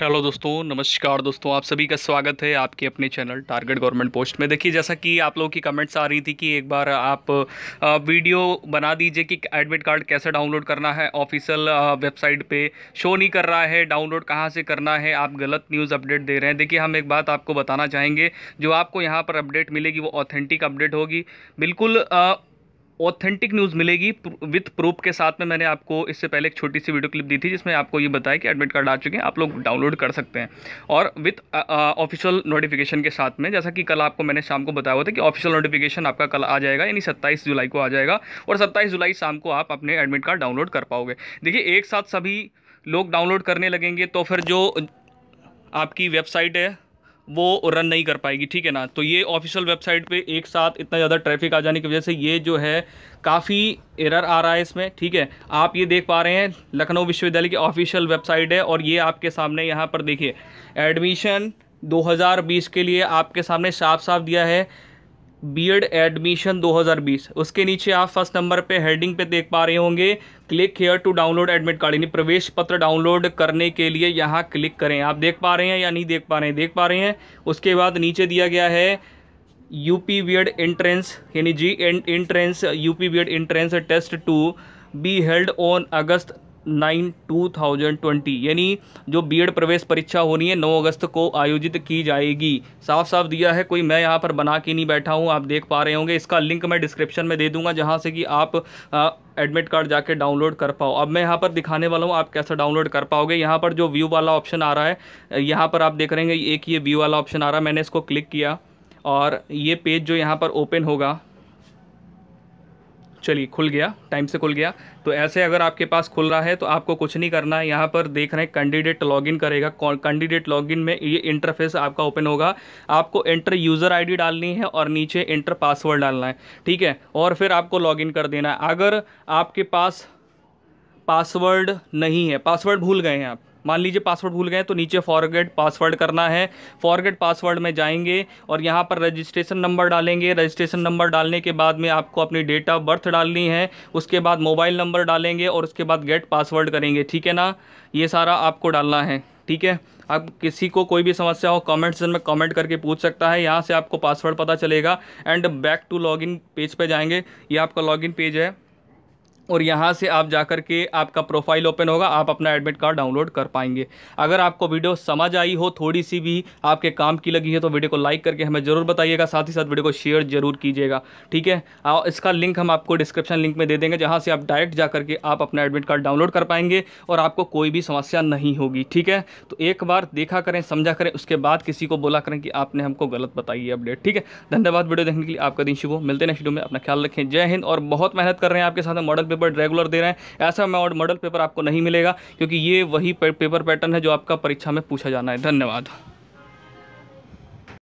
hello दोस्तों नमस्कार दोस्तों आप सभी का स्वागत है आपके अपने चैनल टारगेट गवर्नमेंट पोस्ट में देखिए जैसा कि आप लोगों की कमेंट्स आ रही थी कि एक बार आप वीडियो बना दीजिए कि एडमिट कार्ड कैसे डाउनलोड करना है ऑफिशियल वेबसाइट पे शो नहीं कर रहा है डाउनलोड कहाँ से करना है आप गलत न्यूज़ अपडेट दे रहे हैं देखिए हम एक बात आपको बताना चाहेंगे जो आपको यहाँ पर अपडेट मिलेगी वो ऑथेंटिक अपडेट होगी बिल्कुल आ, ऑथेंटिक न्यूज़ मिलेगी विथ प्रूफ के साथ में मैंने आपको इससे पहले एक छोटी सी वीडियो क्लिप दी थी जिसमें आपको ये बताया कि एडमिट कार्ड आ चुके हैं आप लोग डाउनलोड कर सकते हैं और विथ ऑफिशियल नोटिफिकेशन के साथ में जैसा कि कल आपको मैंने शाम को बताया हुआ था कि ऑफिशियल नोटिफिकेशन आपका कल आ जाएगा यानी सत्ताईस जुलाई को आ जाएगा और सत्ताईस जुलाई शाम को आप अपने एडमिट कार्ड डाउनलोड कर पाओगे देखिए एक साथ सभी लोग डाउनलोड करने लगेंगे तो फिर जो आपकी वेबसाइट है वो रन नहीं कर पाएगी ठीक है ना तो ये ऑफिशियल वेबसाइट पे एक साथ इतना ज़्यादा ट्रैफिक आ जाने की वजह से ये जो है काफ़ी एरर आ रहा है इसमें ठीक है आप ये देख पा रहे हैं लखनऊ विश्वविद्यालय की ऑफिशियल वेबसाइट है और ये आपके सामने यहाँ पर देखिए एडमिशन 2020 के लिए आपके सामने साफ साफ दिया है बीएड एडमिशन 2020 उसके नीचे आप फर्स्ट नंबर पे हेडिंग पे देख पा रहे होंगे click here to download admit card यानी प्रवेश पत्र डाउनलोड करने के लिए यहाँ क्लिक करें आप देख पा रहे हैं या नहीं देख पा रहे हैं देख पा रहे हैं उसके बाद नीचे दिया गया है यूपी बी एड एंट्रेंस यानी जी and entrance UP B Ed entrance test to be held on August nine two thousand twenty यानी जो बीएड प्रवेश परीक्षा होनी है नौ अगस्त को आयोजित की जाएगी साफ साफ दिया है कोई मैं यहाँ पर बना के नहीं बैठा हूँ आप देख पा रहे होंगे इसका लिंक मैं डिस्क्रिप्शन में दे दूंगा जहाँ से कि आप आ, एडमिट कार्ड जाके डाउनलोड कर पाओ अब मैं यहाँ पर दिखाने वाला हूँ आप कैसे डाउनलोड कर पाओगे यहाँ पर जो व्यू वाला ऑप्शन आ रहा है यहाँ पर आप देख रहे हैं एक ये व्यू वाला ऑप्शन आ रहा है मैंने इसको क्लिक किया और ये पेज जो यहाँ पर ओपन होगा चलिए खुल गया टाइम से खुल गया तो ऐसे अगर आपके पास खुल रहा है तो आपको कुछ नहीं करना है यहाँ पर देख रहे हैं कैंडिडेट लॉगिन करेगा कैंडिडेट लॉगिन में ये इंटरफेस आपका ओपन होगा आपको एंटर यूज़र आईडी डालनी है और नीचे एंटर पासवर्ड डालना है ठीक है और फिर आपको लॉगिन कर देना है अगर आपके पास पासवर्ड नहीं है पासवर्ड भूल गए हैं आप मान लीजिए पासवर्ड भूल गए तो नीचे फॉरगेट पासवर्ड करना है फॉरगेट पासवर्ड में जाएंगे और यहाँ पर रजिस्ट्रेशन नंबर डालेंगे रजिस्ट्रेशन नंबर डालने के बाद में आपको अपनी डेट ऑफ बर्थ डालनी है उसके बाद मोबाइल नंबर डालेंगे और उसके बाद गेट पासवर्ड करेंगे ठीक है ना ये सारा आपको डालना है ठीक है आप किसी को कोई भी समस्या हो कमेंट सेक्शन में कमेंट करके पूछ सकता है यहाँ से आपको पासवर्ड पता चलेगा and back to login page पे जाएंगे ये आपका लॉगिन पेज है और यहाँ से आप जा कर के आपका प्रोफाइल ओपन होगा आप अपना एडमिट कार्ड डाउनलोड कर पाएंगे अगर आपको वीडियो समझ आई हो थोड़ी सी भी आपके काम की लगी है तो वीडियो को लाइक करके हमें ज़रूर बताइएगा साथ ही साथ वीडियो को शेयर जरूर कीजिएगा ठीक है इसका लिंक हम आपको डिस्क्रिप्शन लिंक में दे देंगे जहाँ से आप डायरेक्ट जा करके आप अपना एडमिट कार्ड डाउनलोड कर पाएंगे और आपको कोई भी समस्या नहीं होगी ठीक है तो एक बार देखा करें समझा करें उसके बाद किसी को बोला करें कि आपने हमको गलत बताई है अपडेट ठीक है धन्यवाद वीडियो देखने के लिए आपका दिन शुभ हो मिलते हैं नेक्स्ट वीडियो में अपना ख्याल रखें जय हिंद और बहुत मेहनत कर रहे हैं आपके साथ मॉडल पेपर बट रेगुलर दे रहे हैं ऐसा मॉडल पेपर आपको नहीं मिलेगा क्योंकि ये वही पेपर पैटर्न है जो आपका परीक्षा में पूछा जाना है धन्यवाद